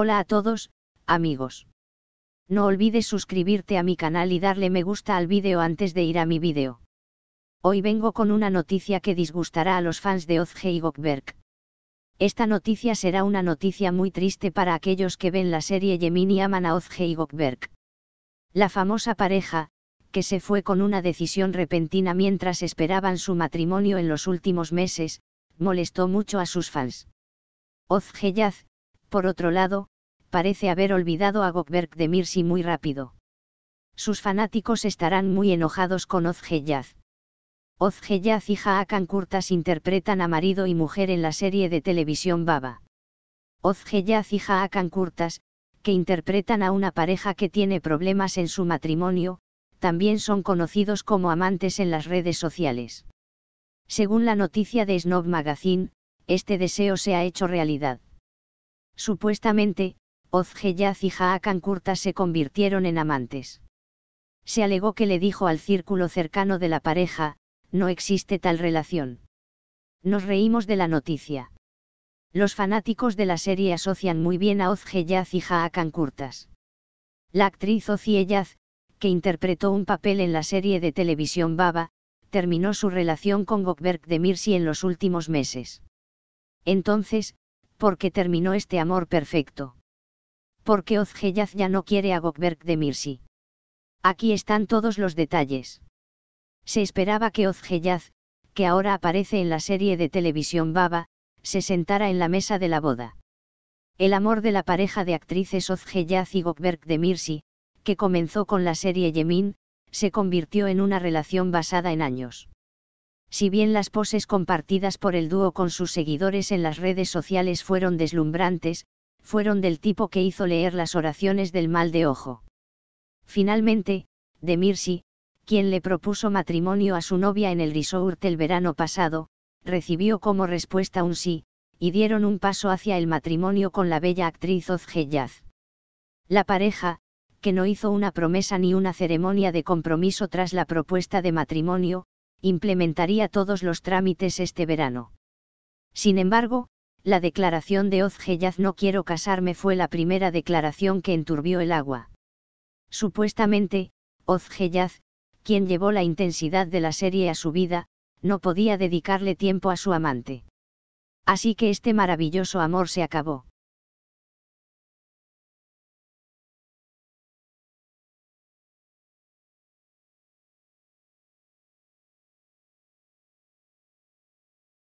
Hola a todos, amigos. No olvides suscribirte a mi canal y darle me gusta al vídeo antes de ir a mi vídeo. Hoy vengo con una noticia que disgustará a los fans de Ozge y Gokberg. Esta noticia será una noticia muy triste para aquellos que ven la serie Yemin y aman a Ozge y La famosa pareja, que se fue con una decisión repentina mientras esperaban su matrimonio en los últimos meses, molestó mucho a sus fans. Ozge Yaz, por otro lado, parece haber olvidado a Gokberg de Mirsi muy rápido. Sus fanáticos estarán muy enojados con Ozgeyaz. Ozgeyaz y Hakan Kurtas interpretan a marido y mujer en la serie de televisión Baba. Ozgeyaz y Hakan Kurtas, que interpretan a una pareja que tiene problemas en su matrimonio, también son conocidos como amantes en las redes sociales. Según la noticia de Snob Magazine, este deseo se ha hecho realidad. Supuestamente, Ozgeyaz y Jaakan Kurtas se convirtieron en amantes. Se alegó que le dijo al círculo cercano de la pareja, no existe tal relación. Nos reímos de la noticia. Los fanáticos de la serie asocian muy bien a Ozgeyaz y Jaakan Kurtas. La actriz Ozieyaz, que interpretó un papel en la serie de televisión Baba, terminó su relación con Gokberg de Mirsi en los últimos meses. Entonces, porque terminó este amor perfecto. Porque Ozgeyaz ya no quiere a Gokberg de Mirsi. Aquí están todos los detalles. Se esperaba que Ozgeyaz, que ahora aparece en la serie de televisión Baba, se sentara en la mesa de la boda. El amor de la pareja de actrices Ozgeyaz y Gokberg de Mirsi, que comenzó con la serie Yemin, se convirtió en una relación basada en años si bien las poses compartidas por el dúo con sus seguidores en las redes sociales fueron deslumbrantes, fueron del tipo que hizo leer las oraciones del mal de ojo. Finalmente, de quien le propuso matrimonio a su novia en el resort el verano pasado, recibió como respuesta un sí, y dieron un paso hacia el matrimonio con la bella actriz Yaz. La pareja, que no hizo una promesa ni una ceremonia de compromiso tras la propuesta de matrimonio, implementaría todos los trámites este verano. Sin embargo, la declaración de Ozgeyaz no quiero casarme fue la primera declaración que enturbió el agua. Supuestamente, Ozgeyaz, quien llevó la intensidad de la serie a su vida, no podía dedicarle tiempo a su amante. Así que este maravilloso amor se acabó.